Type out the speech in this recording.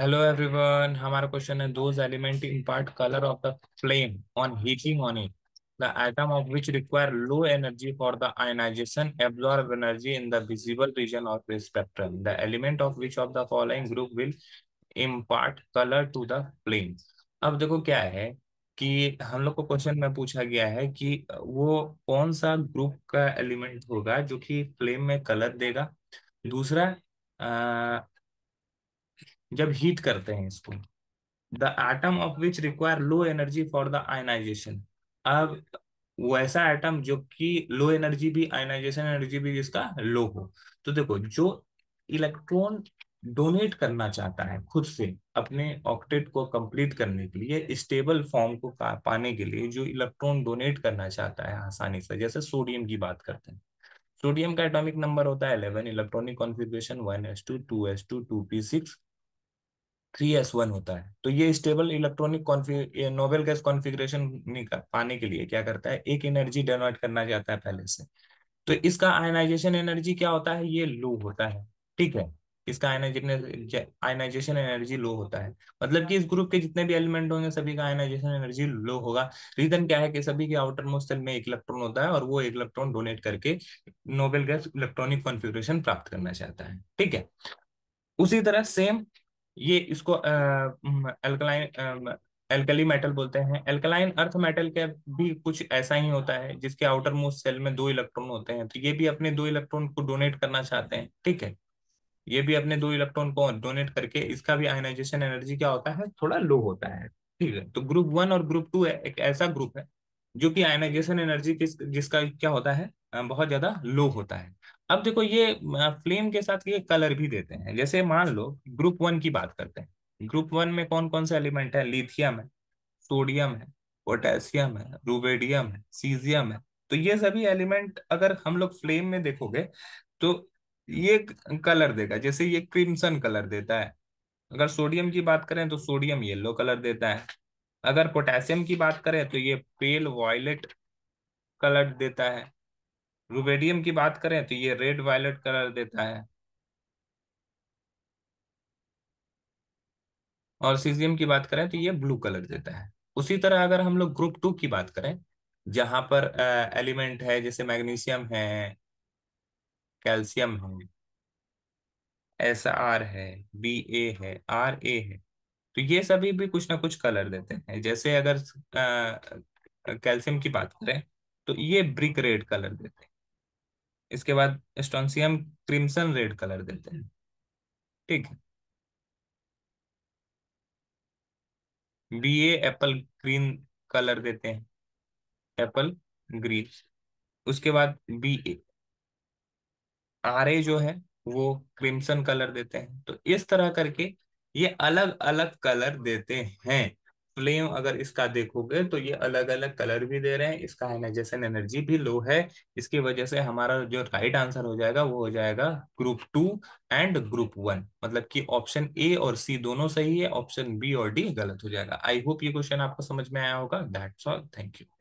Hello everyone हमारा question है those element impart colour of the flame on heating on it the item of which require low energy for the ionization absorb energy in the visible region of spectrum the element of which of the following group will impart colour to the flame अब देखो क्या है कि हम लोग को question में पूछा गया है कि वो कौन सा ग्रुप का एलिमेंट होगा जो कि फ्लेम में कलर देगा दूसरा जब हीट करते हैं इसको the atom of which require low energy for the ionization अब वैसा एटम जो कि लो एनर्जी भी आयनाइजेशन एनर्जी भी इसका लो हो तो देखो जो इलेक्ट्रॉन डोनेट करना चाहता है खुद से अपने ऑक्टेट को कंप्लीट करने के लिए स्टेबल फॉर्म को पाने के लिए जो इलेक्ट्रॉन डोनेट करना चाहता है आसानी से जैसे सोडियम की बात करते हैं सोडियम का एटॉमिक नंबर होता है 11 electronic configuration 1s2 2s2 2p6 three S one होता है तो ये stable electronic noble gas configuration पाने के लिए क्या करता है एक एनर्जी डोनेट करना चाहता है पहले से तो इसका आयनाइजेशन एनर्जी क्या होता है ये लो होता है ठीक है इसका आयनाइजेशन एनर्जी लो होता है मतलब कि इस ग्रुप के जितने भी एलिमेंट होंगे सभी का आयनाइजेशन एनर्जी लो होगा रीजन क्या है कि सभी के आउटर मोस्ट सेल में एक इलेक्ट्रॉन होता है और वो एक इलेक्ट्रॉन डोनेट करके नोबेल गैस इलेक्ट्रॉनिक कॉन्फिग्रेशन प्राप्त करना चाहता है ठीक है उसी तरह सेम ये इसको अल्कलाइन एल्कली मेटल बोलते हैं एल्कलाइन अर्थ मेटल के भी कुछ ऐसा ही होता है जिसके आउटर मोस्ट सेल में दो इलेक्ट्रॉन होते हैं तो ये भी अपने दो इलेक्ट्रॉन को डोनेट करना चाहते हैं ठीक है ये भी अपने दो इलेक्ट्रॉन को डोनेट करके इसका भी आयनाइजेशन एनर्जी क्या होता है थोड़ा लो होता है ठीक है तो ग्रुप वन और ग्रुप टू है एक ऐसा ग्रुप है जो कि आयनाइजेशन एनर्जी किस जिसका क्या होता है बहुत ज्यादा लो होता है अब देखो ये हाँ, फ्लेम के साथ ये कलर भी देते हैं जैसे मान लो ग्रुप वन की बात करते हैं ग्रुप वन में कौन कौन से एलिमेंट है लिथियम है सोडियम है पोटेशियम है रूबेडियम है सीजियम है तो ये सभी एलिमेंट अगर हम लोग फ्लेम में देखोगे तो ये कलर देगा जैसे ये क्रिमसन कलर देता है अगर सोडियम की बात करें तो सोडियम येलो कलर देता है अगर पोटेशियम की बात करें तो ये पेल वॉयलेट कलर देता है रुबेडियम की बात करें तो ये रेड वायलेट कलर देता हम्म। है और सीजियम की बात करें तो ये ब्लू कलर देता है उसी तरह अगर हम लोग ग्रुप टू की बात करें जहां पर एलिमेंट है जैसे मैग्नीशियम है कैल्शियम है एस आर है बी ए है आर ए है तो ये सभी भी कुछ ना कुछ कलर देते हैं जैसे अगर कैल्शियम की बात करें तो ये ब्रिक रेड कलर देते हैं इसके बाद एस्टोनसियम क्रिम्सन रेड कलर देते हैं ठीक है B A apple green colour देते हैं एप्पल ग्रीन उसके बाद बी ए आर ए जो है वो क्रिम्सन कलर देते हैं तो इस तरह करके ये अलग अलग कलर देते हैं फ्लेम अगर इसका देखोगे तो ये अलग अलग कलर भी दे रहे हैं इसका हाइनाइजेशन एनर्जी भी लो है इसकी वजह से हमारा जो राइट आंसर हो जाएगा वो हो जाएगा group two and group one मतलब कि ऑप्शन ए और सी दोनों सही है ऑप्शन बी और डी गलत हो जाएगा आई होप ये क्वेश्चन आपको समझ में आया होगा दैट्स ऑल थैंक यू